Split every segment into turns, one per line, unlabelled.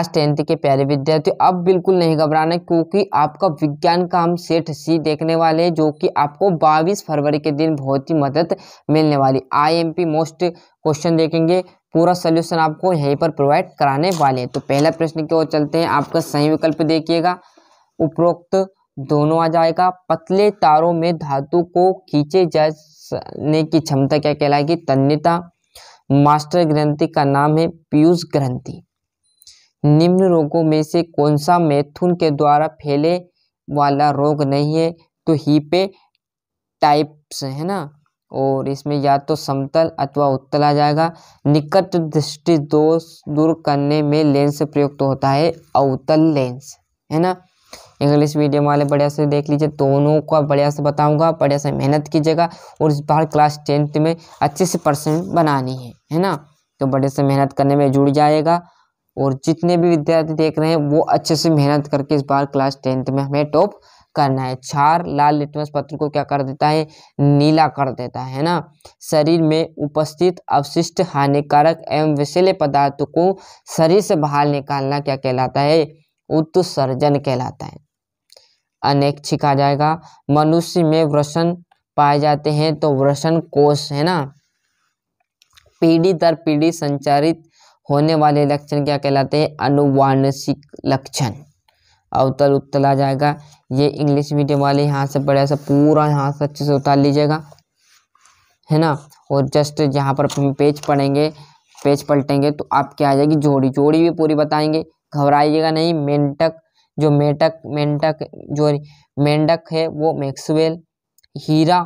class tenth के प्यारे विद्यार्थी अब बिल्कुल नहीं घबराना क्योंकि आपका विज्ञान का हम सेठ सी देखने वाले हैं जो कि आपको 22 फरवरी के दिन बहुत ही मदद मिलने वाली आईएमपी मोस्ट क्वेश्चन देखेंगे पूरा सोल्यूशन आपको यहीं पर प्रोवाइड कराने वाले हैं तो पहला प्रश्न की ओर चलते हैं आपका सही विकल्प देखिएगा उपरोक्त दोनों आ जाएगा पतले तारों में धातु को खींचे जाने की क्षमता क्या कहलाएगी तन्यता मास्टर ग्रंथि का नाम है पीयूष ग्रंथि निम्न रोगों में से कौन सा मैथुन के द्वारा फैले वाला रोग नहीं है तो हीपे टाइप्स है ना और इसमें या तो समतल अथवा उत्तल आ जाएगा निकट दृष्टि दोष दूर करने में लेंस प्रयुक्त तो होता है अवतल लेंस है ना इंग्लिश मीडियम वाले बढ़िया से देख लीजिए दोनों का बढ़िया से बताऊंगा बढ़िया से मेहनत कीजिएगा और इस बार क्लास टेंथ में अच्छे से परसेंट बनानी है है ना तो बढ़िया से मेहनत करने में जुड़ जाएगा और जितने भी विद्यार्थी देख रहे हैं वो अच्छे से मेहनत करके इस बार क्लास टेंथ में हमें टॉप करना है क्षार लाल लिटमस पत्र को क्या कर देता है नीला कर देता है ना शरीर में उपस्थित अवशिष्ट हानिकारक एवं विषैले पदार्थ को शरीर से बाहर निकालना क्या कहलाता है उत्सर्जन कहलाता है अनेक छिका जाएगा मनुष्य में वृषण पाए जाते हैं तो वृषण कोष है ना पीढ़ी दर पीढ़ी संचारित होने वाले लक्षण क्या कहलाते हैं अनुवांशिक लक्षण अवतल उत्तल आ जाएगा ये इंग्लिश मीडियम वाले यहाँ से बड़े से पूरा यहाँ से अच्छे से उतार लीजिएगा है ना और जस्ट यहाँ पर पेज पढ़ेंगे पेज पलटेंगे तो आपके आ जाएगी जोड़ी जोड़ी भी पूरी बताएंगे घबराइएगा नहीं मेंटक जो मेटक मेंटक जो मेंढक है वो मैक्सवेल हीरा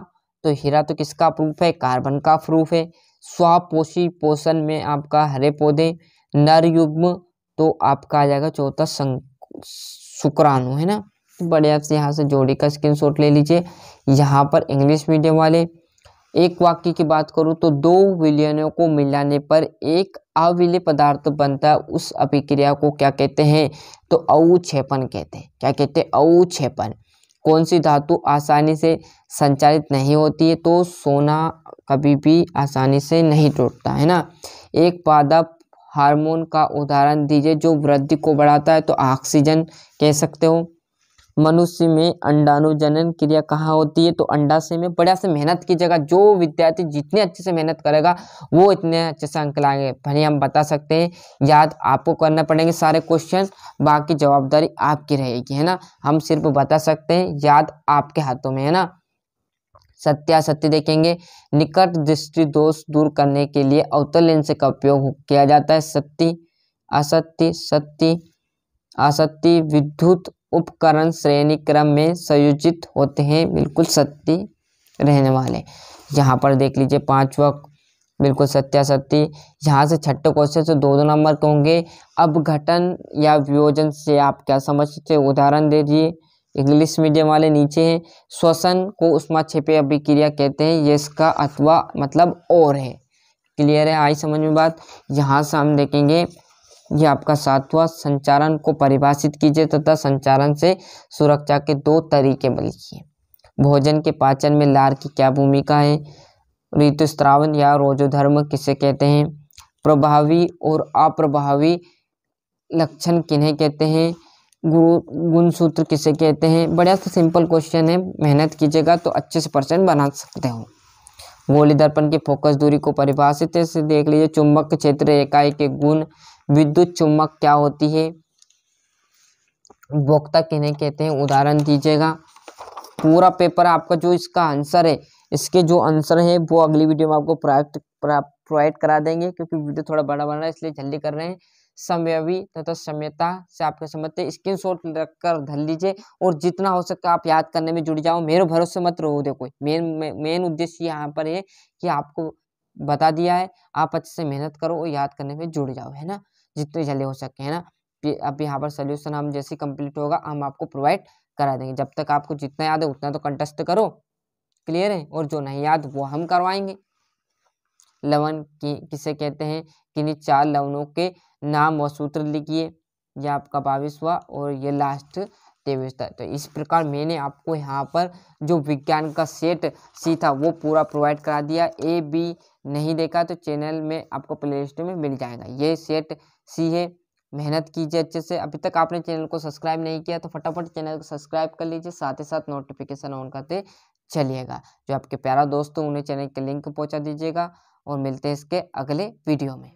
तो हीरा तो किसका प्रूफ है कार्बन का प्रूफ है स्वापोषी पोषण में आपका हरे पौधे नर युग्म तो आपका आ जाएगा चौथा शुक्राणु है ना बढ़िया से यहाँ से जोड़ी का स्क्रीन शॉट ले लीजिए यहाँ पर इंग्लिश मीडियम वाले एक वाक्य की बात करूँ तो दो विलयनों को मिलाने पर एक अविलय पदार्थ बनता है उस अभिक्रिया को क्या कहते हैं तो अवक्षेपण कहते हैं क्या कहते हैं अवक्षेपण कौन सी धातु आसानी से संचालित नहीं होती है तो सोना कभी भी आसानी से नहीं टूटता है ना एक पादप हार्मोन का उदाहरण दीजिए जो वृद्धि को बढ़ाता है तो ऑक्सीजन कह सकते हो मनुष्य में अंडाणु क्रिया कहाँ होती है तो अंडाशय में बड़ा से मेहनत की जगह जो विद्यार्थी जितने अच्छे से मेहनत करेगा वो इतने अच्छे से अंक लाएंगे भले हम बता सकते हैं याद आपको करना पड़ेंगे सारे क्वेश्चन बाकी जवाबदारी आपकी रहेगी है ना हम सिर्फ बता सकते हैं याद आपके हाथों में है ना सत्या सत्य देखेंगे निकट दृष्टि दोष दूर करने के लिए अवतल लेंस का उपयोग किया जाता है सत्य असत्य सत्य असत्य विद्युत उपकरण श्रेणी क्रम में संयोजित होते हैं बिल्कुल सत्य रहने वाले यहाँ पर देख लीजिए पांचवा बिल्कुल सत्यासत्य यहाँ से छठे क्वेश्चन से दो दो नंबर के होंगे अपघटन या वियोजन से आप क्या समझते उदाहरण दे दिए इंग्लिश मीडियम वाले नीचे हैं श्वसन को उष्मा छिपे अभिक्रिया कहते हैं ये इसका अथवा मतलब और है क्लियर है आई समझ में बात यहाँ से हम देखेंगे यह आपका सातवां संचारण को परिभाषित कीजिए तथा संचारण से सुरक्षा के दो तरीके लिखिए भोजन के पाचन में लार की क्या भूमिका है ऋतुस्रावन या रोजोधर्म किसे कहते हैं प्रभावी और अप्रभावी लक्षण किन्हें कहते हैं गुरु गुणसूत्र किसे कहते हैं बढ़िया से सिंपल क्वेश्चन है मेहनत कीजिएगा तो अच्छे से परसेंट बना सकते हो गोली दर्पण की फोकस दूरी को परिभाषित से देख लीजिए चुंबक क्षेत्र इकाई के गुण विद्युत चुम्बक क्या होती है उपभोक्ता किन्हें कहते हैं उदाहरण दीजिएगा पूरा पेपर आपका जो इसका आंसर है इसके जो आंसर है वो अगली वीडियो में आपको प्राप्त प्रोवाइड करा देंगे क्योंकि वीडियो थोड़ा बड़ा बन रहा है इसलिए जल्दी कर रहे हैं समयवी तथा तो समयता से आपके समझते स्क्रीन शॉट रख कर धर लीजिए और जितना हो सके आप याद करने में जुड़ जाओ मेरे भरोसे मत रहो देखो मेन मेन उद्देश्य यहाँ पर है कि आपको बता दिया है आप अच्छे से मेहनत करो और याद करने में जुड़ जाओ है ना जितने जल्दी हो सके है ना अब यहाँ पर सोल्यूशन हम जैसे कंप्लीट होगा हम आपको प्रोवाइड करा देंगे जब तक आपको जितना याद है उतना तो कंटेस्ट करो क्लियर है और जो नहीं याद वो हम करवाएंगे लवन की किसे कहते हैं किन्हीं चार लवनों के नाम और सूत्र लिखिए यह आपका बाविस हुआ और ये लास्ट तेवीस था तो इस प्रकार मैंने आपको यहाँ पर जो विज्ञान का सेट सी था वो पूरा प्रोवाइड करा दिया ए बी नहीं देखा तो चैनल में आपको प्ले लिस्ट में मिल जाएगा ये सेट सी है मेहनत कीजिए अच्छे से अभी तक आपने चैनल को सब्सक्राइब नहीं किया तो फटाफट चैनल को सब्सक्राइब कर लीजिए साथ ही साथ नोटिफिकेशन ऑन करते चलिएगा जो आपके प्यारा दोस्त हो उन्हें चैनल के लिंक पहुंचा दीजिएगा और मिलते हैं इसके अगले वीडियो में